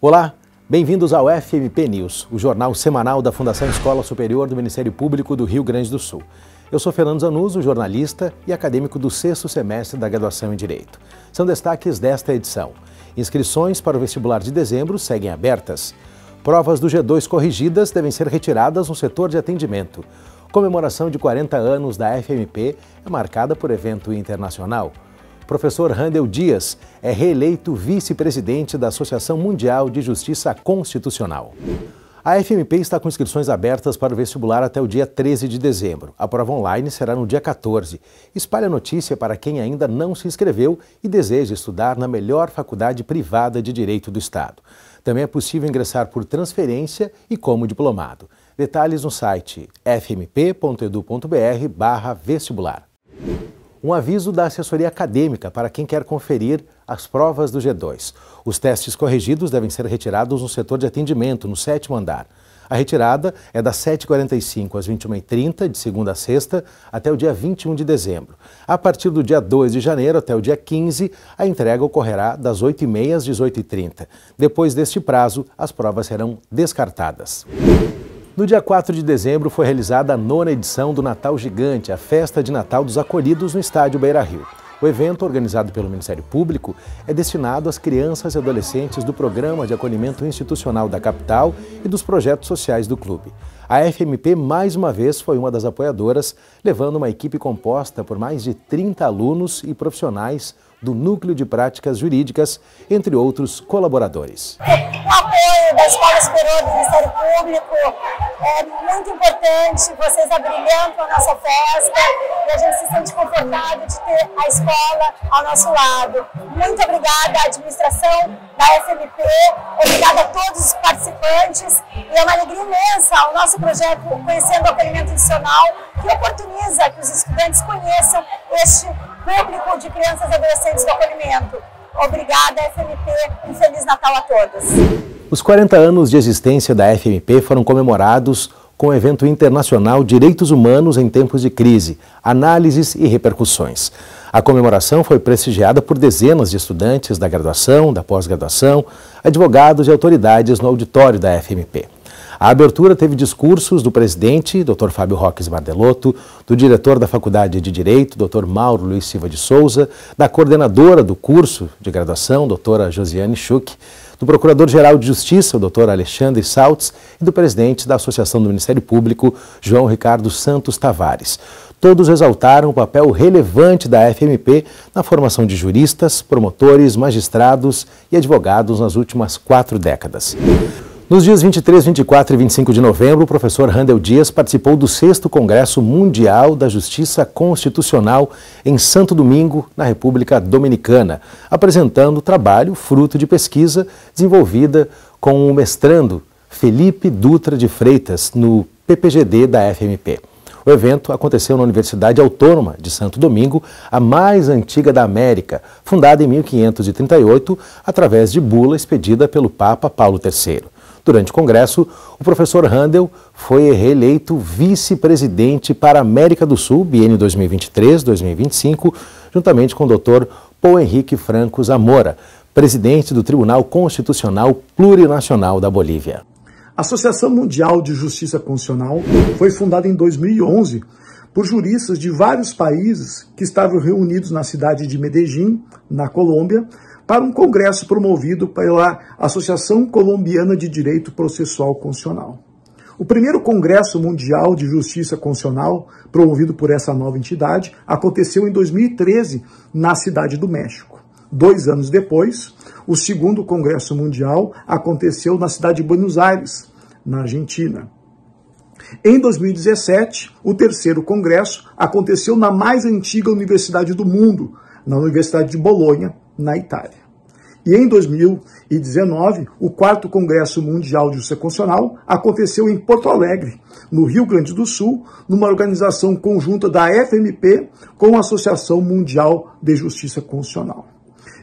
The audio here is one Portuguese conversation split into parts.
Olá, bem-vindos ao FMP News, o jornal semanal da Fundação Escola Superior do Ministério Público do Rio Grande do Sul. Eu sou Fernando Zanuso, jornalista e acadêmico do sexto semestre da graduação em Direito. São destaques desta edição. Inscrições para o vestibular de dezembro seguem abertas. Provas do G2 corrigidas devem ser retiradas no setor de atendimento. Comemoração de 40 anos da FMP é marcada por evento internacional. Professor Randel Dias é reeleito vice-presidente da Associação Mundial de Justiça Constitucional. A FMP está com inscrições abertas para o vestibular até o dia 13 de dezembro. A prova online será no dia 14. Espalhe a notícia para quem ainda não se inscreveu e deseja estudar na melhor faculdade privada de Direito do Estado. Também é possível ingressar por transferência e como diplomado. Detalhes no site fmp.edu.br vestibular um aviso da assessoria acadêmica para quem quer conferir as provas do G2. Os testes corrigidos devem ser retirados no setor de atendimento, no sétimo andar. A retirada é das 7h45 às 21h30, de segunda a sexta, até o dia 21 de dezembro. A partir do dia 2 de janeiro até o dia 15, a entrega ocorrerá das 8h30 às 18h30. Depois deste prazo, as provas serão descartadas. No dia 4 de dezembro foi realizada a nona edição do Natal Gigante, a festa de Natal dos acolhidos no estádio Beira Rio. O evento, organizado pelo Ministério Público, é destinado às crianças e adolescentes do Programa de Acolhimento Institucional da Capital e dos projetos sociais do clube. A FMP, mais uma vez, foi uma das apoiadoras, levando uma equipe composta por mais de 30 alunos e profissionais do Núcleo de Práticas Jurídicas, entre outros colaboradores. O apoio da Escola Superior do Ministério Público, é muito importante, vocês abrilhantam a nossa festa e a gente se sente confortado de ter a escola ao nosso lado. Muito obrigada à administração da FMP, obrigada a todos os participantes e é uma alegria imensa o nosso projeto Conhecendo o Acolhimento Adicional, que oportuniza que os estudantes conheçam este público de crianças e adolescentes do acolhimento. Obrigada, FMP. Um Feliz Natal a todos. Os 40 anos de existência da FMP foram comemorados com o evento internacional Direitos Humanos em Tempos de Crise, Análises e Repercussões. A comemoração foi prestigiada por dezenas de estudantes da graduação, da pós-graduação, advogados e autoridades no auditório da FMP. A abertura teve discursos do presidente, Dr. Fábio Roques Mardelotto, do diretor da Faculdade de Direito, Dr. Mauro Luiz Silva de Souza, da coordenadora do curso de graduação, doutora Josiane Schuch, do Procurador-Geral de Justiça, o doutor Alexandre Saltz, e do presidente da Associação do Ministério Público, João Ricardo Santos Tavares. Todos exaltaram o papel relevante da FMP na formação de juristas, promotores, magistrados e advogados nas últimas quatro décadas. Nos dias 23, 24 e 25 de novembro, o professor Randel Dias participou do 6 Congresso Mundial da Justiça Constitucional em Santo Domingo, na República Dominicana, apresentando trabalho fruto de pesquisa desenvolvida com o mestrando Felipe Dutra de Freitas, no PPGD da FMP. O evento aconteceu na Universidade Autônoma de Santo Domingo, a mais antiga da América, fundada em 1538 através de bula expedida pelo Papa Paulo III. Durante o Congresso, o professor Handel foi reeleito vice-presidente para a América do Sul, BN 2023-2025, juntamente com o doutor Paul Henrique Franco Zamora, presidente do Tribunal Constitucional Plurinacional da Bolívia. A Associação Mundial de Justiça Constitucional foi fundada em 2011 por juristas de vários países que estavam reunidos na cidade de Medellín, na Colômbia, para um congresso promovido pela Associação Colombiana de Direito Processual Constitucional. O primeiro Congresso Mundial de Justiça Constitucional, promovido por essa nova entidade, aconteceu em 2013 na Cidade do México. Dois anos depois, o segundo Congresso Mundial aconteceu na cidade de Buenos Aires, na Argentina. Em 2017, o terceiro congresso aconteceu na mais antiga universidade do mundo, na Universidade de Bolonha, na Itália. E em 2019, o quarto Congresso Mundial de Justiça Constitucional aconteceu em Porto Alegre, no Rio Grande do Sul, numa organização conjunta da FMP com a Associação Mundial de Justiça Constitucional.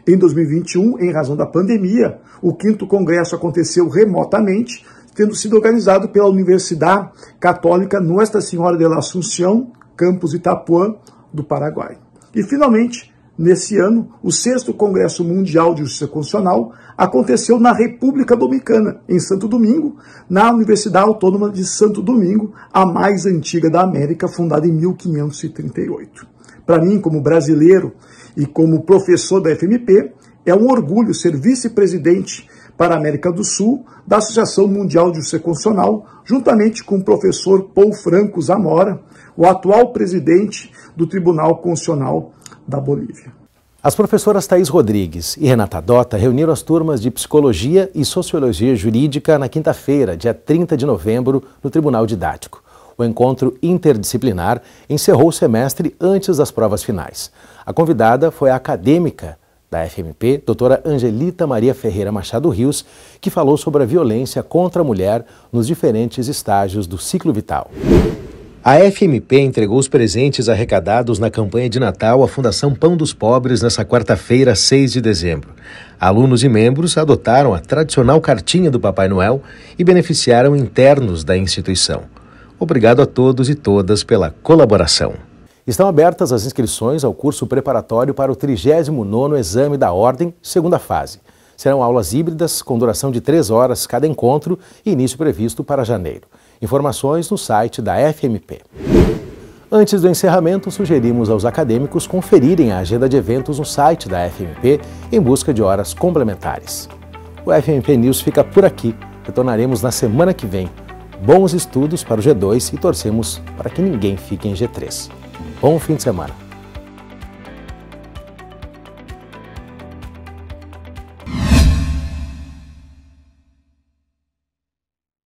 Em 2021, em razão da pandemia, o quinto congresso aconteceu remotamente, tendo sido organizado pela Universidade Católica Nossa Senhora de la Assunção, campus Itapuã, do Paraguai. E finalmente, Nesse ano, o sexto Congresso Mundial de Justiça Constitucional aconteceu na República Dominicana, em Santo Domingo, na Universidade Autônoma de Santo Domingo, a mais antiga da América, fundada em 1538. Para mim, como brasileiro e como professor da FMP, é um orgulho ser vice-presidente para a América do Sul da Associação Mundial de Justiça Constitucional, juntamente com o professor Paul Franco Zamora, o atual presidente do Tribunal Constitucional da Bolívia. As professoras Thais Rodrigues e Renata Dota reuniram as turmas de Psicologia e Sociologia Jurídica na quinta-feira, dia 30 de novembro, no Tribunal Didático. O encontro interdisciplinar encerrou o semestre antes das provas finais. A convidada foi a acadêmica da FMP, doutora Angelita Maria Ferreira Machado Rios, que falou sobre a violência contra a mulher nos diferentes estágios do ciclo vital. A FMP entregou os presentes arrecadados na campanha de Natal à Fundação Pão dos Pobres nesta quarta-feira, 6 de dezembro. Alunos e membros adotaram a tradicional cartinha do Papai Noel e beneficiaram internos da instituição. Obrigado a todos e todas pela colaboração. Estão abertas as inscrições ao curso preparatório para o 39º Exame da Ordem, segunda fase. Serão aulas híbridas com duração de três horas cada encontro e início previsto para janeiro. Informações no site da FMP. Antes do encerramento, sugerimos aos acadêmicos conferirem a agenda de eventos no site da FMP em busca de horas complementares. O FMP News fica por aqui. Retornaremos na semana que vem. Bons estudos para o G2 e torcemos para que ninguém fique em G3. Bom fim de semana.